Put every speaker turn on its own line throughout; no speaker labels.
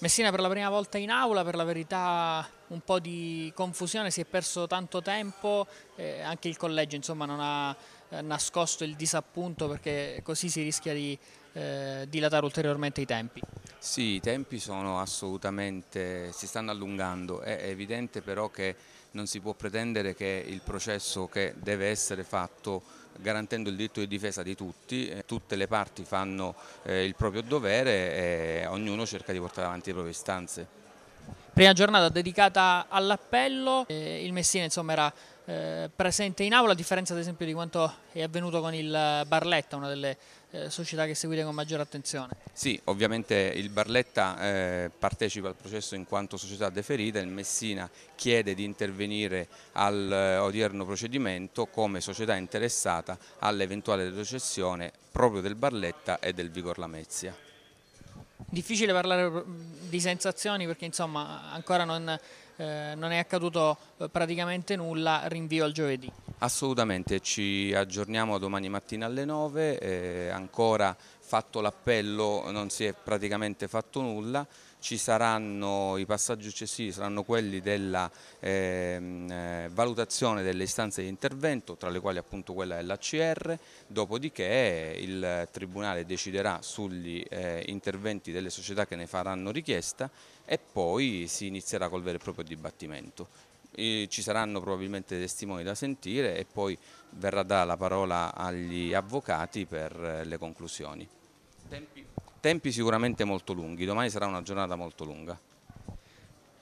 Messina per la prima volta in aula, per la verità un po' di confusione, si è perso tanto tempo, eh, anche il collegio insomma, non ha eh, nascosto il disappunto perché così si rischia di eh, dilatare ulteriormente i tempi.
Sì, i tempi sono assolutamente, si stanno allungando, è evidente però che non si può pretendere che il processo che deve essere fatto garantendo il diritto di difesa di tutti, eh, tutte le parti fanno eh, il proprio dovere e ognuno cerca di portare avanti le proprie istanze.
Prima giornata dedicata all'appello, eh, il Messina insomma, era eh, presente in aula, a differenza ad esempio di quanto è avvenuto con il Barletta, una delle eh, società che seguite con maggiore attenzione.
Sì, ovviamente il Barletta partecipa al processo in quanto società deferita, il Messina chiede di intervenire all'odierno procedimento come società interessata all'eventuale retrocessione proprio del Barletta e del Vigor Lamezia.
Difficile parlare mm, di sensazioni perché insomma ancora non, eh, non è accaduto eh, praticamente nulla, rinvio al giovedì.
Assolutamente, ci aggiorniamo domani mattina alle 9, eh, ancora fatto l'appello non si è praticamente fatto nulla, ci saranno i passaggi successivi, saranno quelli della ehm, eh, valutazione delle istanze di intervento, tra le quali appunto quella dell'ACR, dopodiché il Tribunale deciderà sugli eh, interventi delle società che ne faranno richiesta e poi si inizierà col vero e proprio dibattimento ci saranno probabilmente testimoni da sentire e poi verrà data la parola agli avvocati per eh, le conclusioni. Tempi, tempi sicuramente molto lunghi, domani sarà una giornata molto lunga.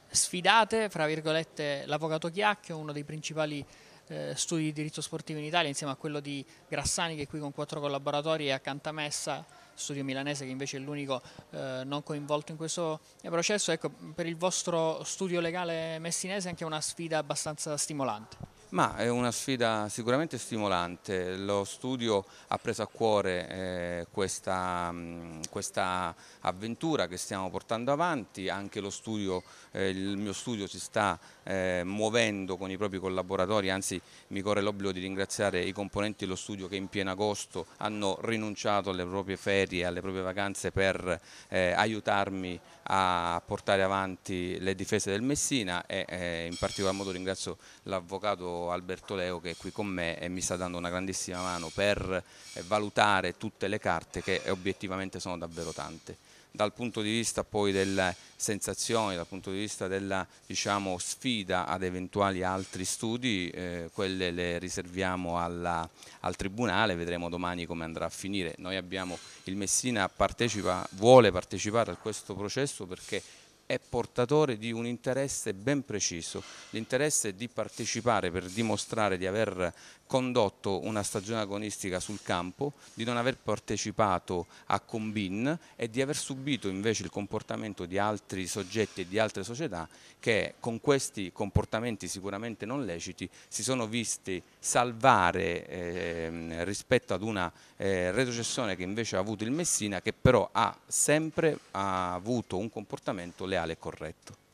Sfidate, fra virgolette, l'avvocato Chiacchio, uno dei principali eh, studi di diritto sportivo in Italia, insieme a quello di Grassani che è qui con quattro collaboratori e accanto a Messa studio milanese che invece è l'unico eh, non coinvolto in questo processo, ecco, per il vostro studio legale messinese è anche una sfida abbastanza stimolante.
Ma è una sfida sicuramente stimolante, lo studio ha preso a cuore eh, questa, mh, mm, questa, avventura che stiamo portando avanti, anche studio, eh, il mio studio si sta eh, muovendo con i propri collaboratori, anzi mi corre l'obbligo di ringraziare i componenti dello studio che in pieno agosto hanno rinunciato alle proprie ferie, alle proprie vacanze per eh, aiutarmi a portare avanti le difese del Messina e eh, in particolar modo ringrazio l'avvocato Alberto Leo che è qui con me e mi sta dando una grandissima mano per eh, valutare tutte le carte che eh, obiettivamente sono davvero tante dal punto di vista poi delle sensazioni, dal punto di vista della diciamo, sfida ad eventuali altri studi, eh, quelle le riserviamo alla, al Tribunale, vedremo domani come andrà a finire. Noi abbiamo, il Messina partecipa, vuole partecipare a questo processo perché è portatore di un interesse ben preciso, l'interesse di partecipare per dimostrare di aver condotto una stagione agonistica sul campo, di non aver partecipato a combin e di aver subito invece il comportamento di altri soggetti e di altre società che con questi comportamenti sicuramente non leciti si sono visti salvare eh, rispetto ad una eh, retrocessione che invece ha avuto il Messina che però ha sempre ha avuto un comportamento leale leale e corretto.